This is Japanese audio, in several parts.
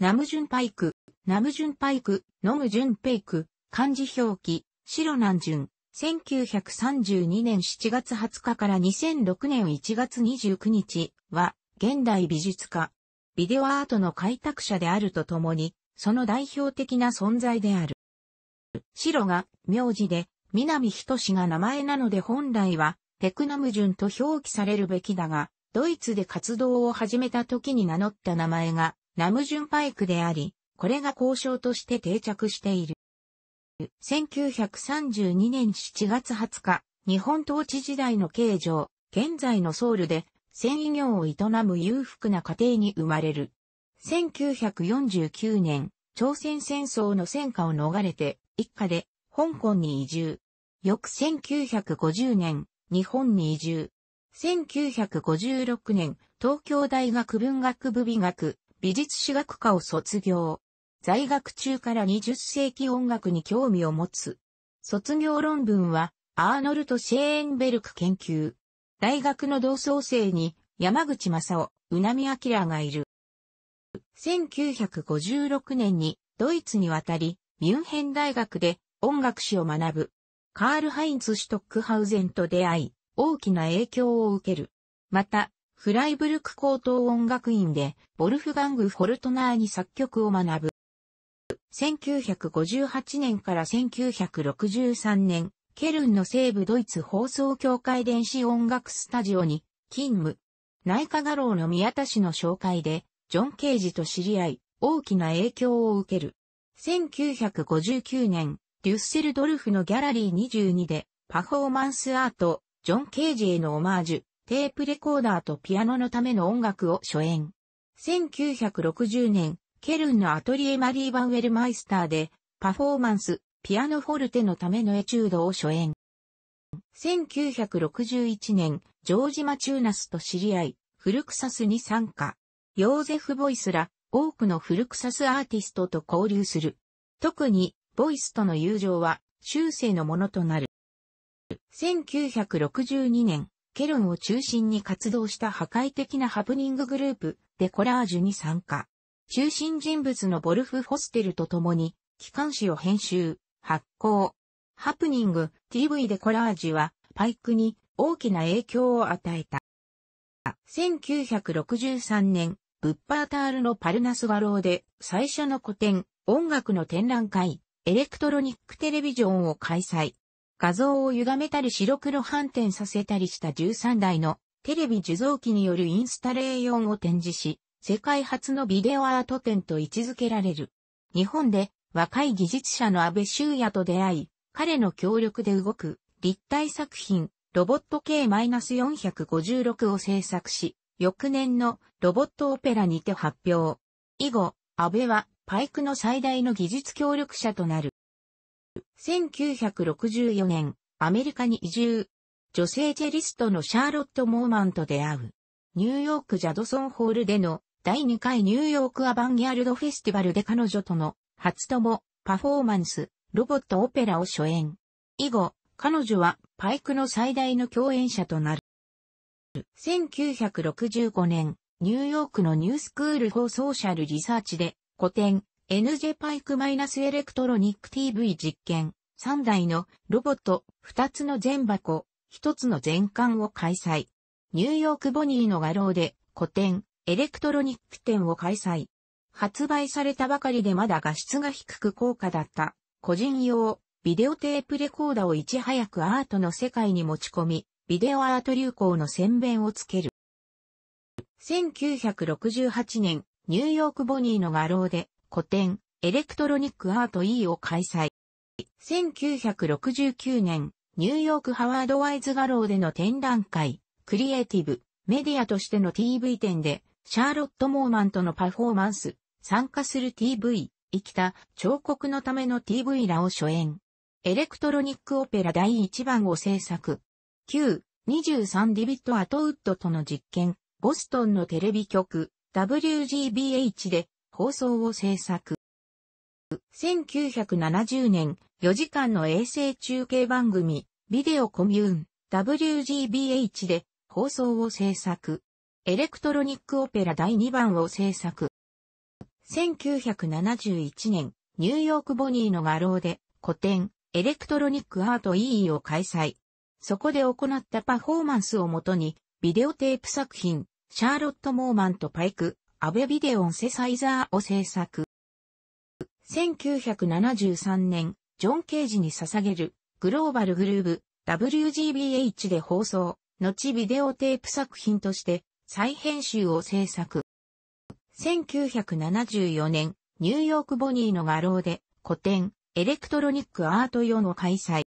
ナムジュンパイク、ナムジュンパイク、ノムジュンペイク、漢字表記、白南順、1932年7月20日から2006年1月29日は、現代美術家、ビデオアートの開拓者であるとともに、その代表的な存在である。白が名字で、南仁が名前なので本来は、ペクナムジュンと表記されるべきだが、ドイツで活動を始めた時に名乗った名前が、ナムジュンパイクであり、これが交渉として定着している。1932年7月20日、日本統治時代の慶城、現在のソウルで、繊維業を営む裕福な家庭に生まれる。1949年、朝鮮戦争の戦火を逃れて、一家で、香港に移住。翌1950年、日本に移住。1956年、東京大学文学部美学、美術史学科を卒業。在学中から20世紀音楽に興味を持つ。卒業論文は、アーノルト・シェーンベルク研究。大学の同窓生に、山口正夫、宇波明がいる。1956年に、ドイツに渡り、ミュンヘン大学で音楽史を学ぶ。カール・ハインツ・シュトックハウゼンと出会い、大きな影響を受ける。また、フライブルク高等音楽院で、ボルフガング・フォルトナーに作曲を学ぶ。1958年から1963年、ケルンの西部ドイツ放送協会電子音楽スタジオに勤務。内科画廊の宮田氏の紹介で、ジョン・ケージと知り合い、大きな影響を受ける。1959年、デュッセルドルフのギャラリー22で、パフォーマンスアート、ジョン・ケージへのオマージュ、テープレコーダーとピアノのための音楽を初演。1960年、ケルンのアトリエマリー・バンウェルマイスターで、パフォーマンス、ピアノフォルテのためのエチュードを初演。1961年、ジョージ・マチューナスと知り合い、フルクサスに参加。ヨーゼフ・ボイスら、多くのフルクサスアーティストと交流する。特に、ボイスとの友情は、終生のものとなる。1962年、ケロンを中心に活動した破壊的なハプニンググループ、デコラージュに参加。中心人物のボルフ・ホステルと共に、機関誌を編集、発行。ハプニング、TV デコラージュは、パイクに大きな影響を与えた。1963年、ブッパータールのパルナスワローで最初の古典、音楽の展覧会、エレクトロニックテレビジョンを開催。画像を歪めたり白黒反転させたりした13台のテレビ受像機によるインスタレーシンを展示し、世界初のビデオアート展と位置づけられる。日本で若い技術者の安倍修也と出会い、彼の協力で動く立体作品ロボット K-456 を制作し、翌年のロボットオペラにて発表。以後、安倍はパイクの最大の技術協力者となる。1964年、アメリカに移住。女性チェリストのシャーロット・モーマンと出会う。ニューヨーク・ジャドソンホールでの第2回ニューヨーク・アバンギャルド・フェスティバルで彼女との初ともパフォーマンス、ロボット・オペラを初演。以後、彼女はパイクの最大の共演者となる。1965年、ニューヨークのニュースクール放送シャルリサーチで古典、NJ パイクマイナスエレクトロニック TV 実験、3台のロボット、2つの全箱、1つの全館を開催。ニューヨークボニーの画廊で古典、エレクトロニック展を開催。発売されたばかりでまだ画質が低く高価だった、個人用、ビデオテープレコーダーをいち早くアートの世界に持ち込み、ビデオアート流行の宣伝をつける。1968年、ニューヨークボニーの画廊で古典、エレクトロニックアート E を開催。1969年、ニューヨークハワード・ワイズガローでの展覧会、クリエイティブ、メディアとしての TV 展で、シャーロット・モーマンとのパフォーマンス、参加する TV、生きた彫刻のための TV らを初演。エレクトロニックオペラ第1番を制作。9、23ディビット・アトウッドとの実験、ボストンのテレビ局、WGBH で放送を制作。1970年、4時間の衛星中継番組、ビデオコミューン、WGBH で放送を制作。エレクトロニックオペラ第2番を制作。1971年、ニューヨークボニーの画廊で古典、エレクトロニックアート EE を開催。そこで行ったパフォーマンスをもとに、ビデオテープ作品、シャーロット・モーマンとパイク、アベビデオンセサイザーを制作。1973年、ジョン・ケージに捧げるグローバルグルーブ WGBH で放送、後ビデオテープ作品として再編集を制作。1974年、ニューヨークボニーの画廊で古典エレクトロニックアート用の開催。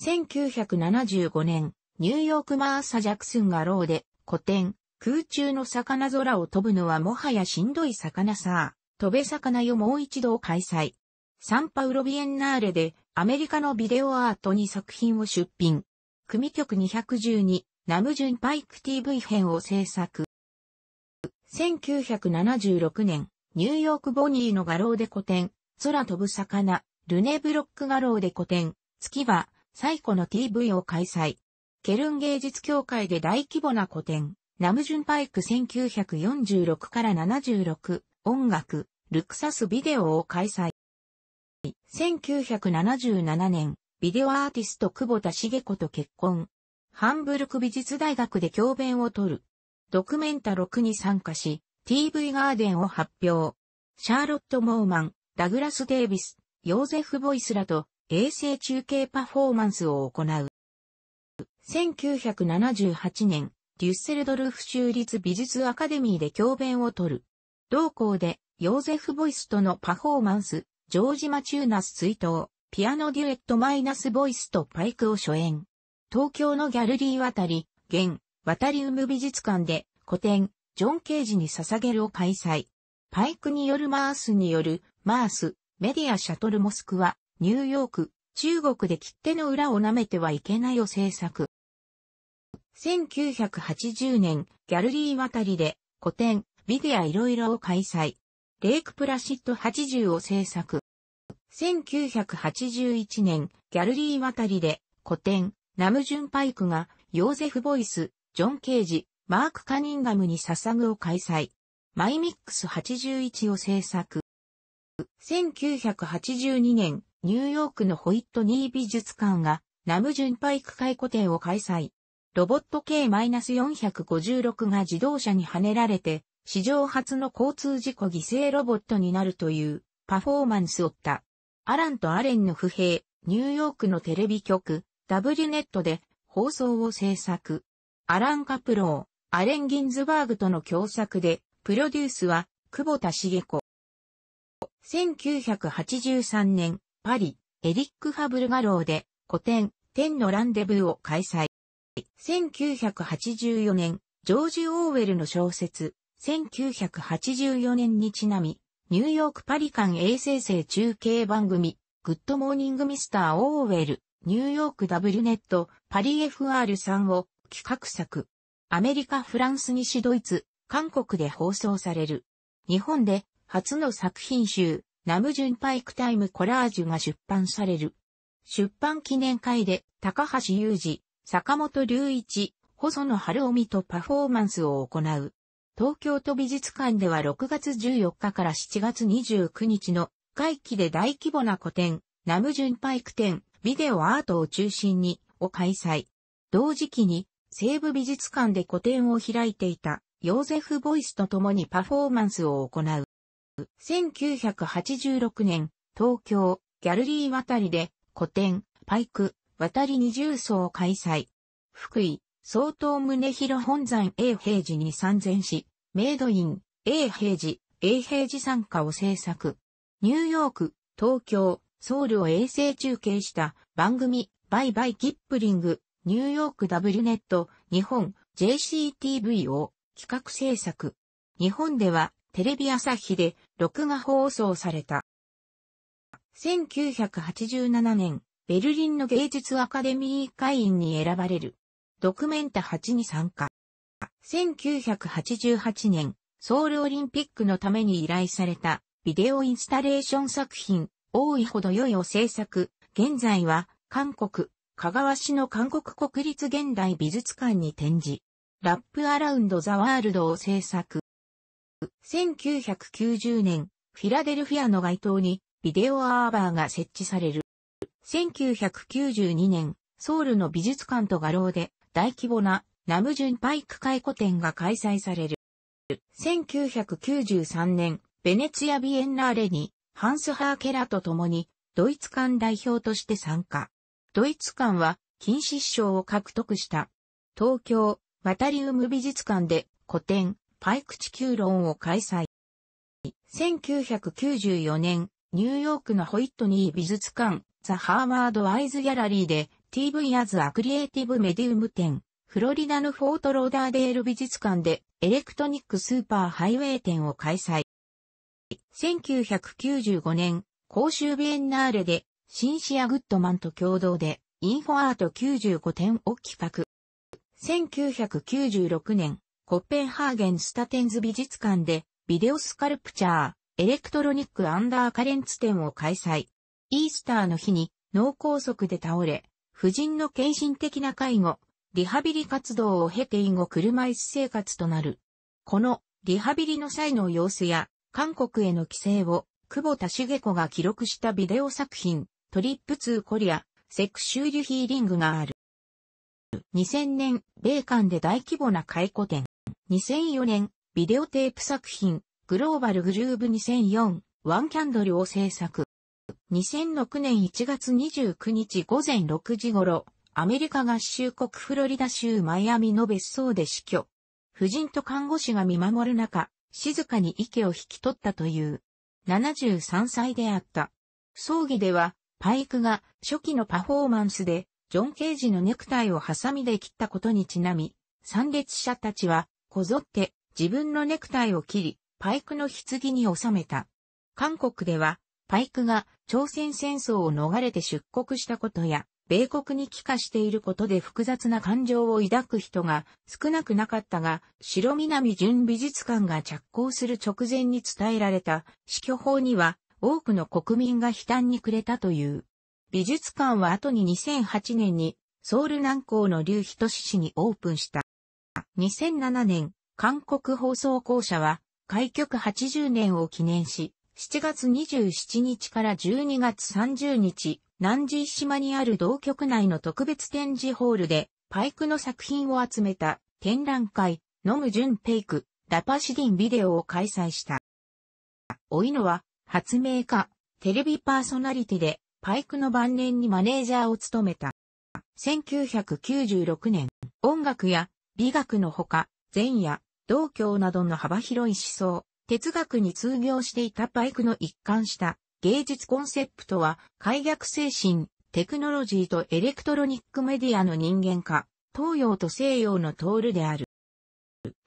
1975年、ニューヨークマーサ・ジャクスン画廊で古典空中の魚空を飛ぶのはもはやしんどい魚さ飛べ魚よもう一度開催。サンパウロビエンナーレでアメリカのビデオアートに作品を出品。組曲212、ナムジュンパイク TV 編を制作。1976年、ニューヨークボニーの画廊で古典、空飛ぶ魚、ルネブロック画廊で古典、月は、最古の TV を開催。ケルン芸術協会で大規模な古典、ナムジュンパイク1946から76、音楽、ルクサスビデオを開催。1977年、ビデオアーティスト久保田茂子と結婚。ハンブルク美術大学で教鞭を取る。ドクメンタ6に参加し、TV ガーデンを発表。シャーロット・モーマン、ダグラス・デイビス、ヨーゼフ・ボイスらと衛星中継パフォーマンスを行う。1978年、デュッセルドルフ州立美術アカデミーで教鞭を取る。同校で、ヨーゼフ・ボイスとのパフォーマンス、ジョージ・マチューナス追悼、ピアノデュエットマイナスボイスとパイクを初演。東京のギャルリー渡り、現、渡りム美術館で、古典、ジョン・ケージに捧げるを開催。パイクによるマースによる、マース、メディアシャトルモスクワ、ニューヨーク、中国で切手の裏を舐めてはいけないを制作。1980年、ギャルリー渡りで、古典、ビデアいろいろを開催。レイクプラシッド80を制作。1981年、ギャルリー渡りで、古典、ナムジュンパイクが、ヨーゼフ・ボイス、ジョン・ケージ、マーク・カニンガムに捧ぐを開催。マイミックス81を制作。1982年、ニューヨークのホイットニー美術館が、ナムジュンパイク回古展を開催。ロボット K-456 が自動車にはねられて、史上初の交通事故犠牲ロボットになるというパフォーマンスをった。アランとアレンの不平、ニューヨークのテレビ局、W ネットで放送を制作。アラン・カプロー、アレン・ギンズバーグとの共作で、プロデュースは、久保田茂子。1983年、パリ、エリック・ファブルローで、古典、天のランデブーを開催。1984年、ジョージ・オーウェルの小説、1984年にちなみ、ニューヨークパリ間衛星生中継番組、グッドモーニングミスター・オーウェル、ニューヨークダブルネット、パリ FR さんを企画作。アメリカ、フランス、西ドイツ、韓国で放送される。日本で初の作品集、ナムジュンパイクタイムコラージュが出版される。出版記念会で高橋裕二、坂本隆一、細野晴臣とパフォーマンスを行う。東京都美術館では6月14日から7月29日の会期で大規模な個展、ナムジュンパイク展、ビデオアートを中心に、を開催。同時期に、西部美術館で個展を開いていた、ヨーゼフ・ボイスと共にパフォーマンスを行う。1986年、東京、ギャルリー渡りで、個展、パイク、渡り二重奏を開催。福井、総統宗広本山永平寺に参戦し、メイドイン、永平寺、永平寺参加を制作。ニューヨーク、東京、ソウルを衛星中継した番組、バイバイキップリング、ニューヨーク W ネット、日本、JCTV を企画制作。日本ではテレビ朝日で録画放送された。1987年、ベルリンの芸術アカデミー会員に選ばれる。ドクメンタ8に参加。1988年、ソウルオリンピックのために依頼されたビデオインスタレーション作品、多いほど良いを制作。現在は、韓国、香川市の韓国国立現代美術館に展示。ラップアラウンドザワールドを制作。1990年、フィラデルフィアの街頭にビデオアーバーが設置される。1992年、ソウルの美術館と画廊で大規模なナムジュンパイク回顧展が開催される。1993年、ベネツィア・ビエンナーレにハンス・ハーケラと共にドイツ館代表として参加。ドイツ館は金獅賞を獲得した。東京、ワタリウム美術館で古典、パイク地球論を開催。1994年、ニューヨークのホイットニー美術館、ザ・ハーワード・アイズ・ギャラリーで TV アズ・アクリエイティブ・メディウム展、フロリダのフォート・ローダーデール美術館でエレクトニック・スーパー・ハイウェイ展を開催。1995年、公衆ビエンナーレでシンシア・グッドマンと共同でインフォアート95点を企画。1996年、コッペンハーゲンスタテンズ美術館でビデオスカルプチャー、エレクトロニックアンダーカレンツ展を開催。イースターの日に脳梗塞で倒れ、夫人の献身的な介護、リハビリ活動を経て以後車椅子生活となる。このリハビリの際の様子や韓国への帰省を久保田茂子が記録したビデオ作品トリップ2コリアセクシューリヒーリングがある。2000年米韓で大規模な解雇展。2004年ビデオテープ作品グローバルグルーブ2004ワンキャンドルを制作。2006年1月29日午前6時頃、アメリカ合衆国フロリダ州マイアミの別荘で死去。夫人と看護師が見守る中、静かに息を引き取ったという。73歳であった。葬儀では、パイクが初期のパフォーマンスで、ジョン・ケージのネクタイをハサミで切ったことにちなみ、参列者たちは、こぞって自分のネクタイを切り、パイクの棺に収めた。韓国では、パイクが朝鮮戦争を逃れて出国したことや、米国に帰化していることで複雑な感情を抱く人が少なくなかったが、白南純美術館が着工する直前に伝えられた死去法には多くの国民が悲嘆にくれたという。美術館は後に2008年にソウル南港の劉仁氏にオープンした。2007年、韓国放送公社は開局80年を記念し、7月27日から12月30日、南寺島にある同局内の特別展示ホールで、パイクの作品を集めた展覧会、ノムジュンペイク、ラパシディンビデオを開催した。おいのは、発明家、テレビパーソナリティで、パイクの晩年にマネージャーを務めた。1996年、音楽や美学のほか、前夜、道教などの幅広い思想、哲学に通業していたパイクの一貫した芸術コンセプトは、開約精神、テクノロジーとエレクトロニックメディアの人間化、東洋と西洋のトールである。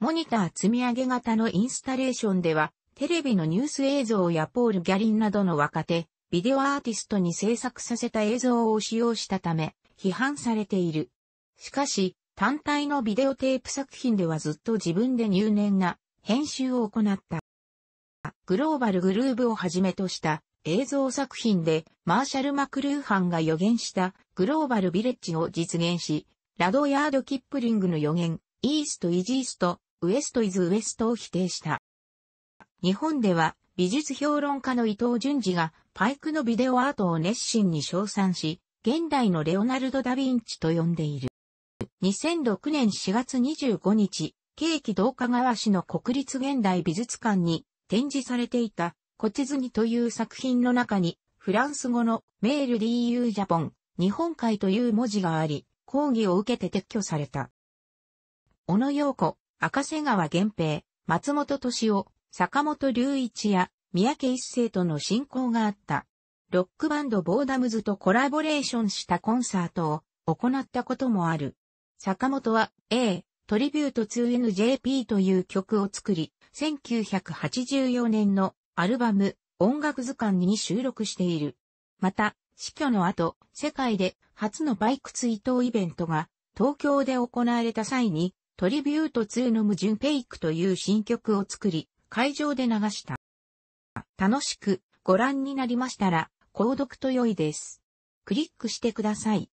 モニター積み上げ型のインスタレーションでは、テレビのニュース映像やポール・ギャリンなどの若手、ビデオアーティストに制作させた映像を使用したため、批判されている。しかし、単体のビデオテープ作品ではずっと自分で入念な編集を行った。グローバルグルーブをはじめとした映像作品でマーシャル・マクルーハンが予言したグローバルビレッジを実現し、ラドヤード・キップリングの予言、イースト・イジースト、ウエスト・イズ・ウエストを否定した。日本では美術評論家の伊藤淳二がパイクのビデオアートを熱心に称賛し、現代のレオナルド・ダ・ヴィンチと呼んでいる。2006年4月25日、京畿道香川市の国立現代美術館に展示されていた、コチズニという作品の中に、フランス語のメール DU ジャポン、日本海という文字があり、抗議を受けて撤去された。小野洋子、赤瀬川源平、松本敏夫、坂本隆一や三宅一生との親交があった。ロックバンドボーダムズとコラボレーションしたコンサートを行ったこともある。坂本は A、トリビュート 2NJP という曲を作り、1984年のアルバム、音楽図鑑に収録している。また、死去の後、世界で初のバイク追悼イベントが東京で行われた際に、トリビュート2の矛盾ェイクという新曲を作り、会場で流した。楽しくご覧になりましたら、購読と良いです。クリックしてください。